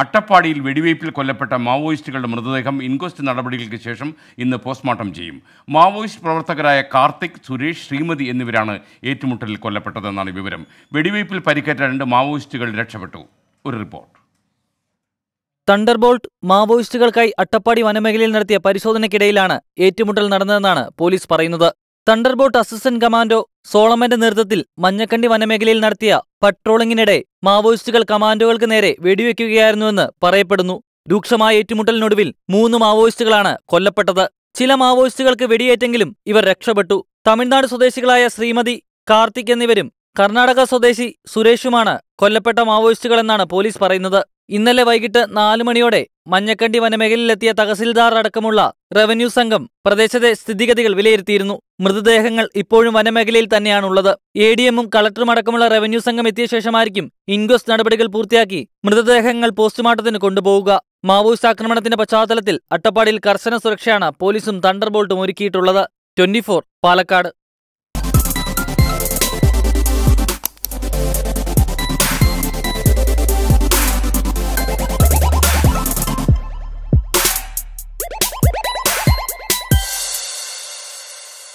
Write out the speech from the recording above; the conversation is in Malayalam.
അട്ടപ്പാടിയിൽ വെടിവയ്പിൽ കൊല്ലപ്പെട്ട മാവോയിസ്റ്റുകളുടെ മൃതദേഹം ഇൻക്വസ്റ്റ് നടപടികൾക്ക് ശേഷം ഇന്ന് പോസ്റ്റ്മോർട്ടം ചെയ്യും മാവോയിസ്റ്റ് പ്രവർത്തകരായ കാർത്തിക് സുരേഷ് ശ്രീമതി എന്നിവരാണ് ഏറ്റുമുട്ടലിൽ കൊല്ലപ്പെട്ടതെന്നാണ് വിവരം വെടിവയ്പിൽ പരിക്കേറ്റ രണ്ട് മാവോയിസ്റ്റുകൾ രക്ഷപ്പെട്ടു ഒരു റിപ്പോർട്ട് തണ്ടർബോൾട്ട് മാവോയിസ്റ്റുകൾക്കായി അട്ടപ്പാടി വനമേഖലയിൽ നടത്തിയ പരിശോധനയ്ക്കിടയിലാണ് ഏറ്റുമുട്ടൽ നടന്നതെന്നാണ് പോലീസ് പറയുന്നത് തണ്ടർബോട്ട് അസിസ്റ്റന്റ് കമാൻഡോ സോളമന്റെ നേതൃത്വത്തിൽ മഞ്ഞക്കണ്ടി വനമേഖലയിൽ നടത്തിയ പട്രോളിങ്ങിനിടെ മാവോയിസ്റ്റുകൾ കമാൻഡോകൾക്ക് നേരെ വെടിവെക്കുകയായിരുന്നുവെന്ന് പറയപ്പെടുന്നു രൂക്ഷമായ ഏറ്റുമുട്ടലിനൊടുവിൽ മൂന്ന് മാവോയിസ്റ്റുകളാണ് കൊല്ലപ്പെട്ടത് ചില മാവോയിസ്റ്റുകൾക്ക് വെടിയേറ്റെങ്കിലും ഇവർ രക്ഷപ്പെട്ടു തമിഴ്നാട് സ്വദേശികളായ ശ്രീമതി കാർത്തിക് എന്നിവരും കർണാടക സ്വദേശി സുരേഷുമാണ് കൊല്ലപ്പെട്ട മാവോയിസ്റ്റുകളെന്നാണ് പോലീസ് പറയുന്നത് ഇന്നലെ വൈകിട്ട് നാലു മണിയോടെ മഞ്ഞക്കണ്ടി വനമേഖലയിലെത്തിയ തഹസിൽദാർ അടക്കമുള്ള റവന്യൂ സംഘം പ്രദേശത്തെ സ്ഥിതിഗതികൾ വിലയിരുത്തിയിരുന്നു മൃതദേഹങ്ങൾ ഇപ്പോഴും വനമേഖലയിൽ തന്നെയാണുള്ളത് എ ഡി എമ്മും കളക്ടറും അടക്കമുള്ള റവന്യൂ സംഘം എത്തിയ ശേഷമായിരിക്കും ഇൻക്വസ്റ്റ് നടപടികൾ പൂർത്തിയാക്കി മൃതദേഹങ്ങൾ പോസ്റ്റ്മോർട്ടത്തിന് കൊണ്ടുപോവുക മാവോയിസ്റ്റ് ആക്രമണത്തിന്റെ പശ്ചാത്തലത്തിൽ അട്ടപ്പാടിയിൽ കർശന സുരക്ഷയാണ് പോലീസും തണ്ടർബോൾട്ടും ഒരുക്കിയിട്ടുള്ളത് ട്വന്റി പാലക്കാട്